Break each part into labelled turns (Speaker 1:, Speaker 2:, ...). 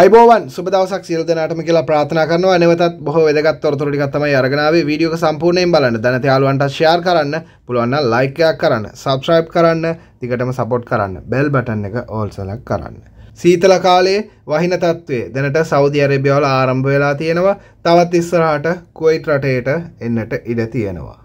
Speaker 1: අයිබෝවන් සුබදවසක් සියල් දෙනාටම කියලා ප්‍රාථනා කරනවා නැවතත් බොහෝ වැදගත් තොරතුරු ටිකක් තමයි අරගෙන ආවේ වීඩියෝ එක සම්පූර්ණයෙන් බලන්න දැනට යාළුවන්ට share කරන්න පුළුවන් නම් like එකක් කරන්න subscribe කරන්න දිගටම support කරන්න bell button එක all select කරන්න සීතල කාලයේ වහින තත්ත්වය දැනට සෞදි අරේබියාවල ආරම්භ වෙලා තියෙනවා තවත් ඉස්සරහට කුවයිට් රටේට එන්නට ඉඩ තියෙනවා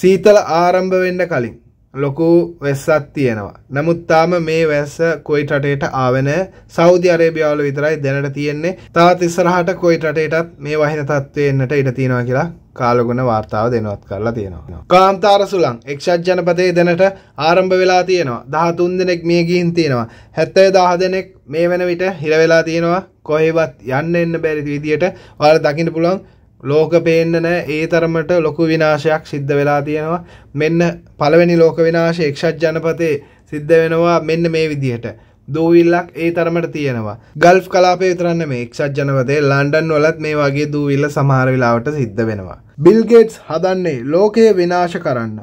Speaker 1: සීතල ආරම්භ වෙන්න කලින් ලොකු වැස්සක් තියෙනවා. නමුත් තාම මේ වැස්ස කොයිට රටේට ආවේ නැහැ. සෞදි අරේබියාවල විතරයි දැනට තියෙන්නේ. තවත් ඉස්සරහට කොයිට රටේටත් මේ වහින තත්ත්වය එන්නට ඉඩ තියෙනවා කියලා කාලගුණ වාර්තාව දෙනවත් කරලා තියෙනවා. කාන්තාර සුළං එක්ෂත් ජනපදයේ දැනට ආරම්භ වෙලා තියෙනවා. 13 දෙනෙක් මිය ගිහින් තියෙනවා. 70000 දෙනෙක් මේ වෙන විට හිර වෙලා තියෙනවා. කොහෙවත් යන්න එන්න බැරි විදියට ඔයාලා දකින්න පුළුවන් ලෝක පේන්න නෑ ඒ තරමට ලොකු විනාශයක් සිද්ධ වෙලා තියෙනවා මෙන්න පළවෙනි ලෝක විනාශ එක්ෂත් ජනපතේ සිද්ධ වෙනවා මෙන්න මේ විදිහට දූවිල්ලක් ඒ තරමට තියෙනවා ගල්ෆ් කලාපේ විතරන්න මේ එක්ෂත් ජනපතේ ලන්ඩන් වලත් මේ වගේ දූවිල්ල සමහර වෙලාවට සිද්ධ වෙනවා බිල් ගේට්ස් හදන්නේ ලෝකය විනාශ කරන්න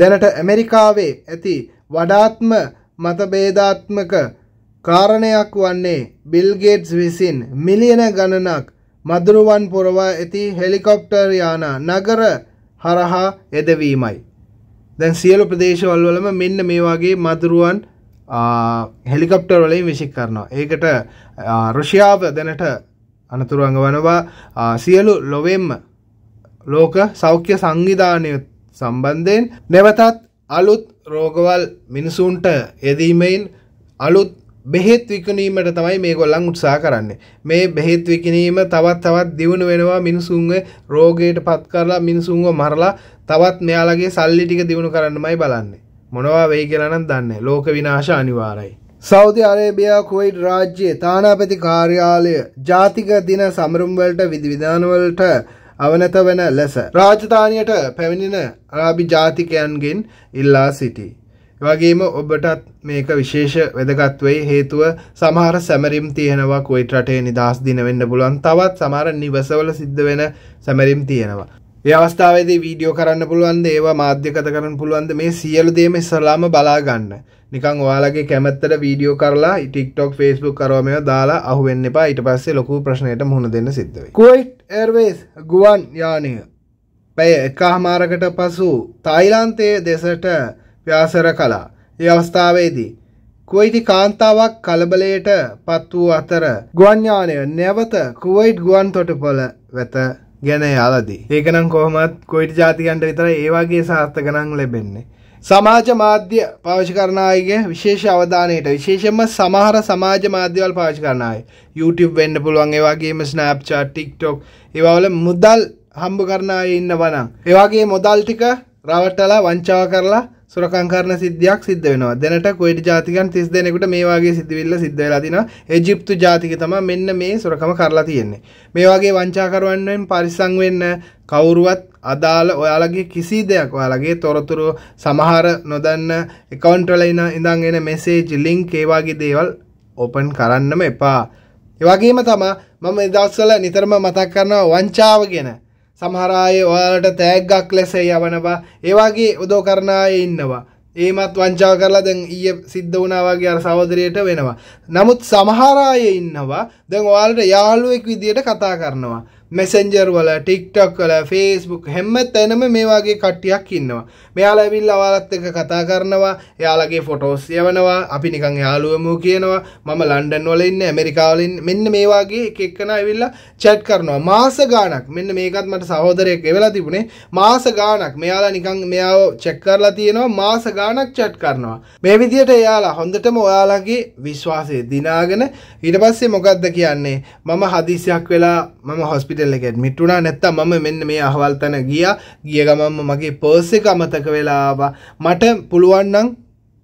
Speaker 1: දැනට ඇමෙරිකාවේ ඇති වඩාත්ම මතභේදාත්මක කාරණයක් වන්නේ බිල් ගේට්ස් විසින් මිලියන ගණනක් මදුරුවන් පුරවා ඇති හෙලිකොප්ටර් යාන නගර හරහා එදවීමයි. දැන් සියලු ප්‍රදේශවල් වලම මෙන්න මේ වගේ මදුරුවන් හෙලිකොප්ටර් වලින් විසික් කරනවා. ඒකට රුසියාව දැනට අනතුරු අඟවනවා සියලු ලොවෙම්ම ලෝක සෞඛ්‍ය සංවිධානය සම්බන්ධයෙන් නැවතත් අලුත් රෝගවල් මිනිසුන්ට යෙදීමෙන් අලුත් බෙහෙත් විකිනීමට තමයි මේ ගොල්ලන් උත්සා කරන්න මේ බෙහෙත් විකිනීම තවත් තවත් දියුණු වෙනවා මිනිසුන්ව රෝගයට පත් කරලා මිනිසුන්ව මරලා තවත් මෙයාලගේ සල්ලි ටික දියුණු කරන්නමයි බලන්නේ මොනවා වෙයි කියලානම් දන්නේ ලෝක විනාශ අනිවාර්යයි සෞදි අරේබියා කුවයිට් රාජ්‍යයේ තානාපති කාර්යාලය ජාතික දින සමරුම් වලට විධිවිධාන වලට අවනත වෙන ලෙස රාජධානියට පැමිණෙන අරාබි ජාතිකයන්ගෙන් ඉල්ලා සිටී වගේම ඔබටත් මේක විශේෂ වැදගත්වෙයි හේතුව සමහර සැමරිම් තියෙනවා කොයිට රටේ නිදහස් දින වෙන්න පුළුවන් තවත් සමහර නිවසවල සිද්ධ වෙන සැමරිම් තියෙනවා. ඒ අවස්ථාවේදී වීඩියෝ කරන්න පුළුවන් ඒවා මාධ්‍යගත කරන්න පුළුවන්ද මේ සියලු දේම ඉස්සලාම බලා ගන්න. නිකන් ඔයාලගේ කැමැත්තට වීඩියෝ කරලා TikTok Facebook කරව මේවා දාලා අහු වෙන්න එපා. ඊට පස්සේ ලොකු ප්‍රශ්නයකට මුහුණ දෙන්න සිද්ධ වෙයි. කුවයිට් එයර්වේස් ගුවන් යානය පැය එකහමාරකට පසු තායිලන්තයේ දෙසට ව්‍යාසර කළා. ඒ අවස්ථාවේදී කුවයිටි කාන්තාවක් කලබලයට පත් වූ අතර ගුවන්ඥානය නැවත කුවයිට් ගුවන් තොටපොල වෙත ගැන යාලදී. ඒකනම් කොහොමත් කොයිට ජාතිකන්ට විතර ඒවාගේ සාර්ථකනං ලැබෙන්නේ. සමාජ මාධ්‍ය පාවිච්චි කරන අයගේ විශේෂ අවධානයට විශේෂම සමහර සමාජ මාධ්‍යවල් පාවිච්චි කරන අය. YouTube වෙන්න පුළුවන් ඒ වගේම Snapchat, TikTok ඒවාවල මුදල් හම්බ කරන අය ඉන්නවනම්. ඒ වගේ මුදල් ටික රවටලා වංචාව කරලා සොරකම් කරන සිද්ධියක් සිද්ධ වෙනවා. දැනට කුවේටි ජාතිකයන් 30 දෙනෙකුට මේ වගේ සිද්ධවිල්ල සිද්ධ වෙලා තිනවා. ඊජිප්තු ජාතික තමයි මෙන්න මේ සොරකම කරලා තියෙන්නේ. මේ වගේ වංචාකරුවන්ෙන් පරිස්සම් වෙන්න කවුරුවත් අදාළ ඔයාලගේ කිසි දෙයක් ඔයාලගේ තොරතුරු සමහර නොදන්න account වල ඉඳන් එන message link ඒ වගේ දේවල් open කරන්නම එපා. ඒ වගේම තමයි මම දවස්වල නිතරම මතක් කරනවා වංචාව ගැන. සමහරාය ඔයාලට තෑග්ගක් ලෙසේ යවනවා ඒවාගේ උදෝ කරණය ඉන්නවා ඒමත් වංචාව කරලා දැන් ඊය සිද්ධ වුණාවගේ අර සහෝදරයට වෙනවා. නමුත් සමහර අය ඉන්නවා දැන් ඔයාලට යාළුවෙක් විදියට කතා කරනවා. මෙසෙන්ජර් වල ටික්ටොක් වල ෆේස්බුක් හැම තැනම මේ වගේ කට්ටියක් ඉන්නවා. මෙයාලා ඇවිල්ලා ඔයාලත් එක්ක කතා කරනවා, එයාලගේ ෆොටෝස් යවනවා, අපි නිකන් යාළුවමු කියනවා, මම ලන්ඩන් වල ඉන්නේ, ඇමරිකාව වල ඉන්නේ. මෙන්න මේ වගේ එක එකනා ඇවිල්ලා chat කරනවා. මාස ගාණක්. මෙන්න මේකත් මට සහෝදරයෙක් එවලා තිබුණේ. මාස ගාණක්. මෙයාලා නිකන් මෙයාව check කරලා තියෙනවා මාස ගාණක් chat කරනවා. මේ විදිහට එයාලා හොඳටම ඔයාලගේ විශ්වාසය දිනාගෙන ඊට පස්සේ මොකද්ද කියන්නේ? මම හදිසියක් වෙලා මම හොස්පිටල් හොස්පිටල්ලෙත් මිටුනා නැත්තා මම මෙන්න මේ අහවල්තන ගිය ගිය ගමම්ම මගේ පර්සෙක අමතක වෙලාවා මට පුළුවන්නම්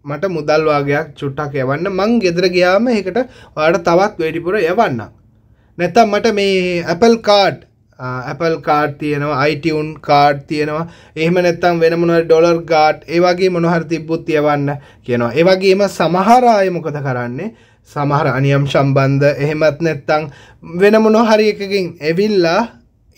Speaker 1: මට මුදල්වාගයක් චුට්ටක් යවන්න මං ගෙදර ගියාම එකට ඔයාට තවත් වැඩිපුර යවන්නම් නැත්තම් මට මේ ඇපල් කාඩ් Apple කාඩ් තියෙනවා iTunes කාඩ් තියෙනවා එහෙම නැත්නම් වෙන මොනවාරි ඩොලර් කාඩ් ඒ වගේ මොනවාරි තිබ්බොත් යවන්න කියනවා ඒ වගේම සමහර අය මොකද කරන්නේ සමහර අනියම් සම්බන්ධ එහෙමත් නැත්තං වෙන මොනොහරි එකකින් ඇවිල්ලා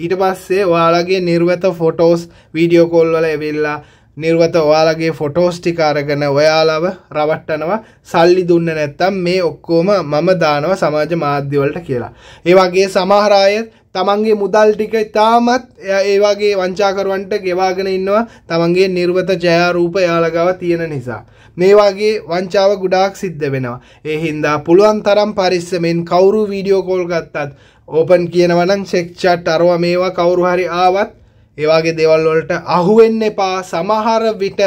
Speaker 1: ඊට පස්සේ ඔයාලගේ නිර්වත ෆොටෝස් වීඩියෝ කෝල් වල ඇවිල්ලා නිර්වත ඔයාලගේ ෆොටෝස් ටික අරගෙන ඔයාලව රවට්ටනවා සල්ලි දුන්න නැත්තම් මේ ඔක්කොම මම දානවා සමාජ මාධ්‍යවලට කියලා. ඒ වගේ සමහර අය තමන්ගේ මුදල් ටික ඉතාමත් ඒවාගේ වංචාකරුවන්ට ගෙවාගෙන ඉන්නවා තමන්ගේ නිර්වත ජයාරූප යාලගව තියෙන නිසා. මේ වගේ වංචාව ගුඩාක් සිද්ධ වෙනවා. ඒ හින්දා පුළුවන් තරම් පරිස්සමෙන් කවුරු වීඩියෝ කෝල් ගත්තත් ඕපන් කියනවනම් සෙක්චට් අරව මේවා කවුරු හරි ආවත් ඒවාගේ දෙවල්වලට අහුවෙන්න එපා සමහර විට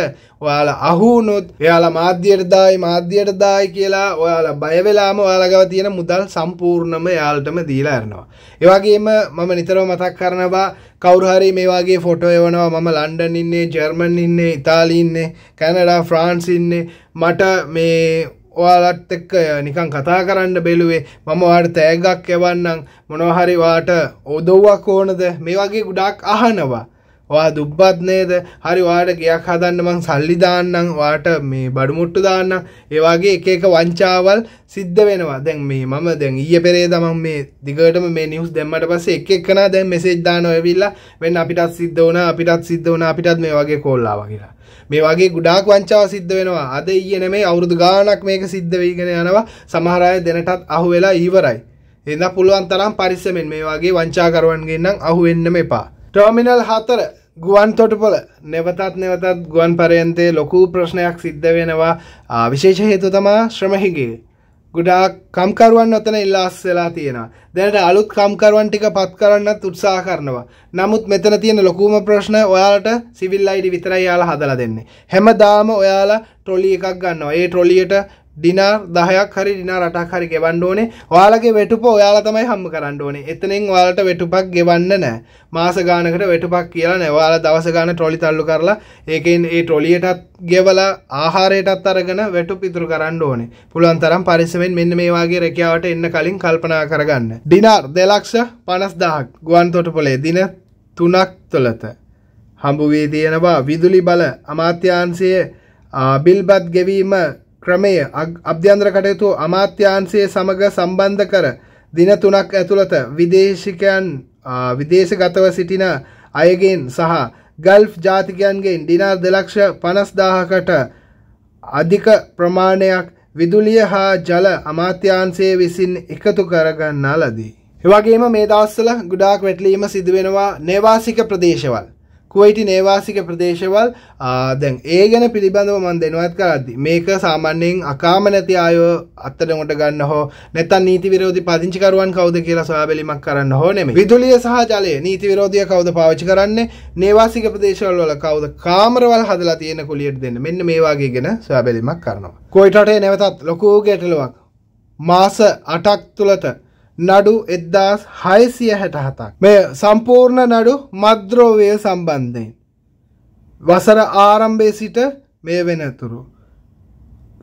Speaker 1: ඔයාල අහුනොත් එයාලා මාධ්‍යයටදායි මාධ්‍යයටදායි කියලා ඔයාලා බයවෙලාම ඔයාලගව තියෙන මුදල් සම්පූර්ණම යාල්ටම දීලා ඇරනවා. ඒවාගේම මම නිතරව මතක් කරනවා කවුරහරි මේවාගේ ෆොටෝ එවනවා මම ලන්ඩන් ඉන්නේ ජර්මන් ඉන්නේ ඉතාලීඉන්නේ කැනඩා ෆ්‍රාන්ස් ඉන්නේ මට මේ ඔයාලත් එක්ක නිකන් කතා කරන්න බැලුවේ මම වාට තෑගක් එවන්නම් මොනවහරි වාට ඔදොව්වක් ඕනද මේ වගේ ගුඩක් අහනවා ඔයා දුබ්බත් නේද හරි වාට ගයක් හදන්න මං සල්ලි දාන්නම් වාට මේ බඩුමුට්ටු දාන්න ඒ වගේ එක එක වංචාවල් සිද්ධ වෙනවා දැන් මේ මම දැන් ඊයේ පෙරේද මම මේ දිගටම මේ නිවුස් දැම්මට පස්සේ එක එකනා දැන් මෙසේජ් දාන ඔයවිල්ලා වෙන්න අපිටත් සිද්ධ වුණා අපිටත් සිද්ධ වුණා අපිටත් මේ වගේ කෝල් ආවා කියලා මේ වගේ ගොඩාක් වංචාව සිද්ධ වෙනවා අද ඊයේ නෙමෙයි අවුරුදු ගාණක් මේක සිද්ධ වෙගෙන යනවා සමහර අය දැනටත් අහු වෙලා ඉවරයි එඳ පුළුවන් තරම් පරිස්සමෙන් මේ වගේ වංචාකරුවන්ගෙන් නම් අහු වෙන්නම එපා ටර්මිනල් 4 ගුවන් තොටුපොල නැවතත් නැවතත් ගුවන් පරයන්තේ ලොකු ප්‍රශ්නයක් සිද්ධ වෙනවා විශේෂ හේතු තමා ශ්‍රමහිගේ. ගුඩාක් කම්කරුවන් ඔතන ඉල්ලාස් වෙලා තියෙනවා. දැනට අලුත් කම්කරුවන් ටික පත් කරන්නත් උත්සාහ කරනවා. නමුත් මෙතන තියෙන ලොකුම ප්‍රශ්න ඔයාලට සිවිල් අයිඩි විතරයි යාලා හදලා දෙන්නේ. හැමදාම ඔයාලා ට්‍රොලි එකක් ගන්නවා. ඒ ට්‍රොලියට ඩිනාර් දහයක් හරි ඩිනාර් අටක් හරි ගෙවන්න ඕනේ. ඔයාලගේ වෙටුප ඔයාලා තමයි හම්බ කරන්න ඕනේ. එතනින් ඔයාලට වෙටුපක් ගෙවන්න නැහැ. මාස ගානකට වෙටුපක් කියලා නැහැ. ඔයාලා දවස ගාන ට්‍රොලි තල්ලු කරලා ඒකෙන් ඒ ට්‍රොලියටත් ගෙවලා ආහාරයටත් අරගෙන වෙටුප ඉතුරු කරන්න ඕනේ. පුළුවන් තරම් පරිස්සමෙන් මෙන්න මේ වගේ රැකියාවට එන්න කලින් කල්පනා කරගන්න. ඩිනාර් 250000ක් ගුවන්තොටුපළේ දින 3ක් තුළත හම්බ වී තියෙනවා විදුලි බල අමාත්‍යාංශයේ බිල්බත් ගෙවීම ක්‍රමය අභ්‍යන්තර කටයුතු අමාත්‍යාංශය සමග සම්බන්ධ කර දින තුනක් ඇතුළත විදේශිකයන් විදේශගතව සිටින අයගෙන් සහ ගල්ෆ් ජාතිකයන්ගෙන් ඩිනාර් දෙලක්ෂ පනස්දාහකට අධික ප්‍රමාණයක් විදුලිය හා ජල අමාත්‍යන්සේ විසින් එකතු කරගන්නා ලදී. එවගේම මේ දවස්සල ගුඩාක් වැටලීම සිදුවෙනවා නේවාසික ප්‍රදේශවල්. කුවයිටි නේවාසික ප්‍රදේශවල් දැන් ඒ ගැන පිළිබඳව මන් දෙනුවත් කරද්දි මේක සාමාන්‍යයෙන් අකාම නැති අයෝ අත්තට ගොට ගන්න හෝ නැතන් නීති විරෝධි පදිංචිකරුවන් කවද කියලා සොයාබැලීමක් කරන්න හෝ නෙමෙයි විදුලිය සහ ජලය නීති විරෝධිය කවුද පාවිච්චි කරන්නේ නේවාසික ප්‍රදේශවල වල කවුද කාමරවල් හදලා තියෙන කුලියට දෙන්න මෙන්න මේ වගේ ගැන සොයාබැලීමක් කරනවා කොයිටටේ නැවතත් ලොකු ගැටලුවක් මාස 8ක් තුලත නඩු එද්දාස් හයසිය හැටහතක්. මෙය සම්පූර්ණ නඩු මද්‍රෝවය සම්බන්ධයෙන්. වසර ආරම්භය සිට මේ වෙනතුරු.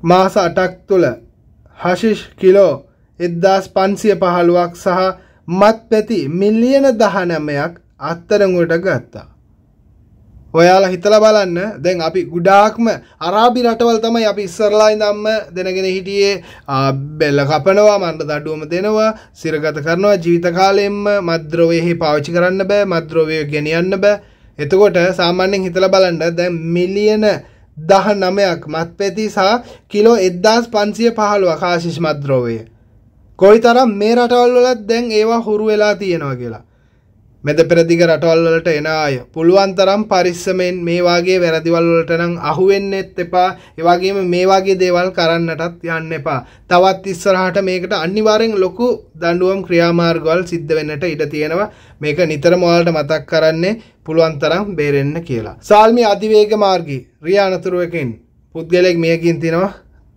Speaker 1: මාස අටක් තුළ හශිෂ් කිලෝ එද්දාස් පන්සිය පහළුවක් සහ මත් පැති මිල්ලියන දහනමයක් අත්තරගොට ගත්තා. ඔයාලා හිතලා බලන්න දැන් අපි ගුඩාක්ම අරාබි රටවල් තමයි අපි ඉස්සරලා ඉඳන්ම දෙනගෙන හිටියේ බෙල්ල කපනවා මන්න දඩුවම දෙනවා සිරගත කරනවා ජීවිත කාලයෙන්ම මද්ද්‍රවයෙහි පාවිච්චි කරන්න බෑ මද්ද්‍රවය ගෙනියන්න බෑ එතකොට සාමාන්‍යයෙන් හිතලා බලන්න දැන් මිලියන දහ නමයක් මත්පැති සහ කිලෝ එද්දාස් පන්සිය පහළුව කාශිෂ් මද්ද්‍රෝවය කොයි තරම් මේ රටවල්වලත් දැන් ඒවා හුරු වෙලා තියෙනවා කියලා මෙද පෙරදිග රටවල් වලට එන අය පුළුවන් තරම් පරිස්සමෙන් මේ වාගේ වැරදිවල් වලට නම් අහු වෙන්නෙත් එපා ඒ වගේම මේ වාගේ දේවල් කරන්නටත් යන්න එපා තවත් ඉස්සරහට මේකට අනිවාර්යෙන් ලොකු දඬුවම් ක්‍රියාමාර්ගවල් සිද්ධ වෙන්නට ඉඩ තියෙනවා මේක නිතරම ඔයාලට මතක් කරන්නේ පුළුවන් තරම් බේරෙන්න කියලා සාල්මි අධිවේග මාර්ගී රියා අනතුරුවකින් පුද්ගලෙක් මියකින් තිනවා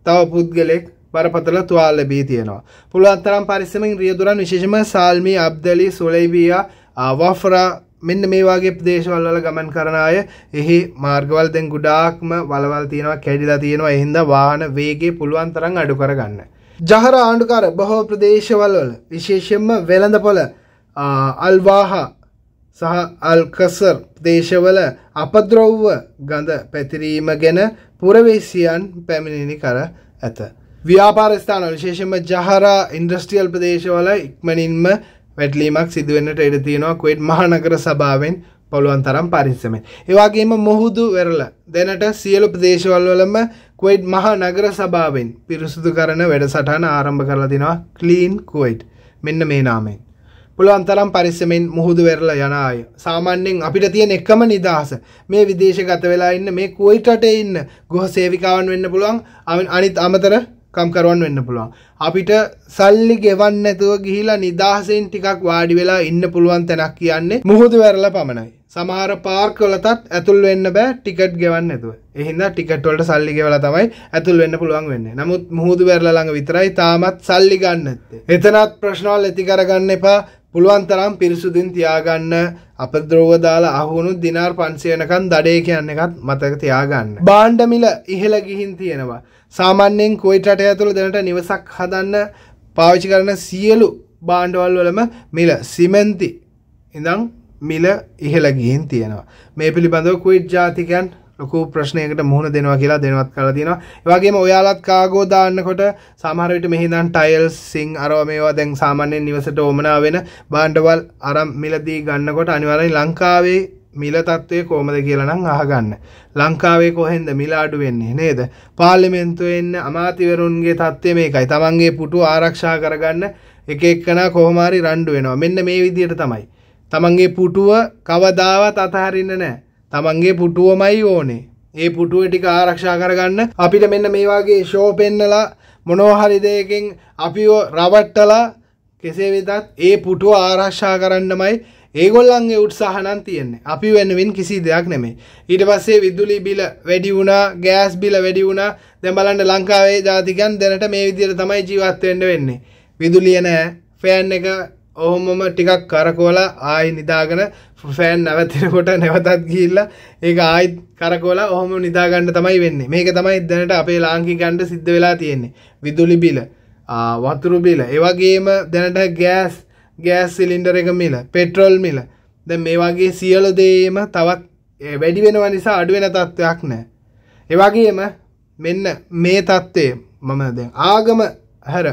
Speaker 1: තව පුද්ගලෙක් බරපතල තුවාල ලැබී තියෙනවා පුළුවන් තරම් පරිස්සමෙන් රියදුරන් විශේෂම සාල්මි අබ්දලි සුලෛබියා වෆරා මෙන්න මේ වගේ ප්‍රදේශවල වල ගමන් කරන අය එහි මාර්ගවල දැන් ගොඩාක්ම වලවල් තියෙනවා කැඩිලා තියෙනවා ඒ හින්දා වාහන වේගය පුළුවන් තරම් අඩු කරගන්න. ජහර ආණ්ඩුකාර බොහෝ ප්‍රදේශවල වල විශේෂයෙන්ම වෙළඳපොළ අල්වාහා සහ අල්කසර් ප්‍රදේශවල අපද්‍රව්ව ගඳ පැතිරීම ගැන පුරවේසියන් පැමිණිලි කර ඇත. ව්‍යාපාර ස්ථාන විශේෂයෙන්ම ජහරා ඉන්ඩස්ට්‍රියල් ප්‍රදේශවල ඉක්මනින්ම වැටලීමක් සිදුවෙන්නට ඉඩ තියෙනවා කුවේට් මහනගර සභාවෙන් පොළුවන් තරම් පරිස්සමෙන්. ඒවාගේම මුහුදු වෙරළ දැනට සියලු ප්‍රදේශවල්වලම කුවයිට් මහා නගර සභාවෙන් පිරිසුදු කරන වැඩසටහන ආරම්භ කරලා දෙනවා ක්ලීන් කුවයිට් මෙන්න මේ නාමයෙන්. පුළුවන් තරම් පරිස්සමෙන් මුහුදු වෙරළ යන අය. සාමාන්‍යයෙන් අපිට තියෙන එකම නිදහස මේ විදේශගත වෙලා ඉන්න මේ කුවයිට් රටේ ඉන්න ගෘහ සේවිකාවන් වෙන්න පුළුවන් අනිත් අමතර කම්කරුවන් වෙන්න පුළුවන්. අපිට සල්ලි ගෙවන්න නැතුව ගිහිලා නිදහසෙන් ටිකක් වාඩි වෙලා ඉන්න පුළුවන් තැනක් කියන්නේ මුහුදු වැරළ පමණයි. සමහර පාර්කවලටත් ඇතුල් වෙන්න බෑ ටිකට් ගෙවන්න නැතුව. ඒ හින්දා ටිකට් වලට සල්ලි ගෙවලා තමයි ඇතුල් වෙන්න පුළුවන් වෙන්නේ. නමුත් මුහුදු වැරළ ළඟ විතරයි තාමත් සල්ලි ගන්න නැත්තේ. එතනත් ප්‍රශ්නවල ඇති කරගන්න එපා. පුළුවන් තරම් පිරිසුදුන් තියාගන්න අප ද්‍රෝව දාලා අහුණු දිනාර් 500 යනකම් දඩේ කියන්නේ එකත් මතක තියාගන්න. බාණ්ඩ මිල ඉහළ ගිහින් තියෙනවා. සාමාන්‍යයෙන් කුවයිට් රටය ඇතුළු දැනට නිවසක් හදන්න පාවිච්චි කරන සියලු බාණ්ඩවල් වලම මිල සිමෙන්ති ඉඳන් මිල ඉහළ ගිහින් තියෙනවා. මේ පිළිබඳව කුවයිට් ජාතිකයන් ලොකු ප්‍රශ්නයකට මුහුණ දෙනවා කියලා දෙනවත් කරලා තියෙනවා. ඒ වගේම ඔයාලත් කාගෝ දාන්නකොට සමහර විට මෙහි ඉඳන් ටයිල්ස්, සිං අරව මේවා දැන් සාමාන්‍යයෙන් නිවසට ඕමනා වෙන භාණ්ඩවල් අරන් මිලදී ගන්නකොට අනිවාර්යෙන් ලංකාවේ මිල තත්ත්වය කොහොමද කියලා නම් අහගන්න. ලංකාවේ කොහෙන්ද මිල අඩු වෙන්නේ නේද? පාර්ලිමේන්තුවේ ඉන්න අමාතිවරුන්ගේ තත්ත්වය මේකයි. තමන්ගේ පුටු ආරක්ෂා කරගන්න එක එක්කනා කොහොම හරි රණ්ඩු වෙනවා. මෙන්න මේ විදිහට තමයි. තමන්ගේ පුටුව කවදාවත් අතහරින්න නැහැ. තමන්ගේ පුටුවමයි ඕනේ. ඒ පුටුව ටික ආරක්ෂා කරගන්න අපිට මෙන්න මේ වගේ ෂෝ පෙන්නලා මොනවා හරි දෙයකින් අපිව රවට්ටලා කෙසේ වෙතත් ඒ පුටුව ආරක්ෂා කරන්නමයි ඒගොල්ලන්ගේ උත්සාහනන් තියෙන්නේ අපි වෙනුවෙන් කිසි දෙයක් නෙමේ ඊට පස්සේ විදුලි බිල වැඩි වුණා ගෑස් බිල වැඩි වුණා දැන් බලන්න ලංකාවේ ජාතිකයන් දැනට මේ විදිහට තමයි ජීවත් වෙන්න වෙන්නේ විදුලිය නෑ ෆෑන් එක ඔහොමම ටිකක් කරකෝලා ආයි නිදාගෙන ෆෑන් නැවතිනකොට නැවතත් ගිහිල්ලා ඒක ආයිත් කරකෝලා ඔහොම නිදාගන්න තමයි වෙන්නේ මේක තමයි දැනට අපේ ලාංකිකයන්ට සිද්ධ වෙලා තියෙන්නේ විදුලි බිල වතුරු බිල ඒ වගේම දැනට ගෑස් ගෑස් සිලින්ඩර එක මිල පෙට්‍රොල් මිල ද මේ වගේ සියලු දේම තවත් වැඩි වෙනව නිසා අඩුවෙන තත්ත්වයක් නෑ. එවගේම මෙන්න මේ තත්ත්වය මමද ආගම හැර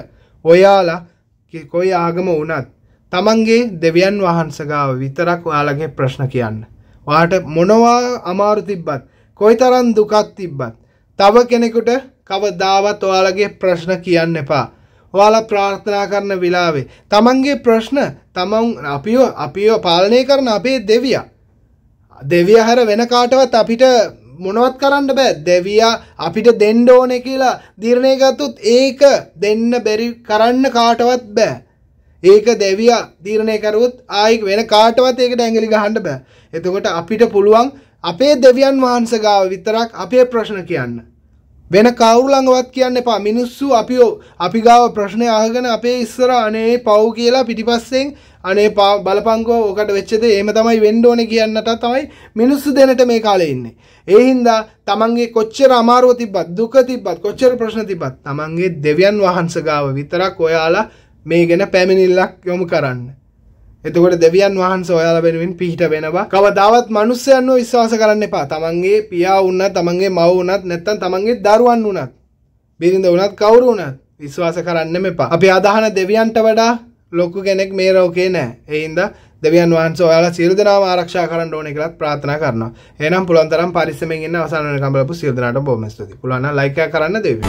Speaker 1: ඔයාලා කොයි ආගම වනත් තමන්ගේ දෙවියන් වහන්සගාව විතරක් ඔයාලගේ ප්‍රශ්න කියන්න. වාට මොනවා අමාරු තිබ්බත් කොයි තරන් දුකත් තිබ්බත් තව කෙනෙකුට කවදාවත් ඔයාලගේ ප්‍රශ්න කියන්න එපා ඔයාලා ප්‍රාර්ථනා කරන වෙලාවේ තමන්ගේ ප්‍රශ්න තමන් අපිව අපිව පාලනය කරන අපේ දෙවියා දෙවිය හැර වෙන කාටවත් අපිට මොනවත් කරන්න බෑ දෙවියා අපිට දෙන්න ඕනේ කියලා තීරණය ගත්තොත් ඒක දෙන්න බැරි කරන්න කාටවත් බෑ. ඒක දෙවියා තීරණය කරුවොත් ආයි වෙන කාටවත් ඒකට ඇඟිලි ගහන්න බෑ. එතකොට අපිට පුළුවන් අපේ දෙවියන් වහන්සේ ගාව විතරක් අපේ ප්‍රශ්න කියන්න. වෙන කවුරු ළඟවත් කියන්න එපා. මිනිස්සු අපි අපි ගාව ප්‍රශ්න අහගෙන අපේ ඉස්සර අනේ පව් කියලා පිටිපස්සෙන් අනේ බලපංකෝ ඔකට වෙච්ච දේ එහෙම තමයි වෙන්න ඕනේ කියන්නට තමයි මිනිස්සු දෙනට මේ කාලේ ඉන්නේ. ඒ හින්දා තමන්ගේ කොච්චර අමාරුව තිබ්බත් දුක තිබ්බත් කොච්චර ප්‍රශ්න තිබ්බත් තමන්ගේ දෙවියන් වහන්සේ ගාව විතරක් ඔයාලා මේ ගැන පැමිණිල්ලක් යොමු කරන්න. එතකොට දෙවියන් වහන්සේ ඔයාලා වෙනුවෙන් පිහිට වෙනවා. කවදාවත් මිනිස්සයන්ව විශ්වාස කරන්න එපා. තමන්ගේ පියා වුණත්, තමන්ගේ මව වුණත්, නැත්නම් තමන්ගේ දරුවන් වුණත්, බිරිඳ වුණත්, කවුරු වුණත් විශ්වාස කරන්න එපා. අපි ආදාහන දෙවියන්ට වඩා ලොකු කෙනෙක් මේ ලෝකේ නෑ. ඒ හින්දා දෙවියන් වහන්සේ ඔයාලා සියලු දෙනාම ආරක්ෂා කරන්න ඕනේ කියලාත් ප්‍රාර්ථනා කරනවා. එහෙනම් පුළුවන් තරම් පරිස්සමෙන් ඉන්න අවසන් වෙනකම් බලපු සියලු දෙනාටම බොහොම ස්තුතියි. පුළුවන් නම් ලයික් එක කරන්න දෙවියන්.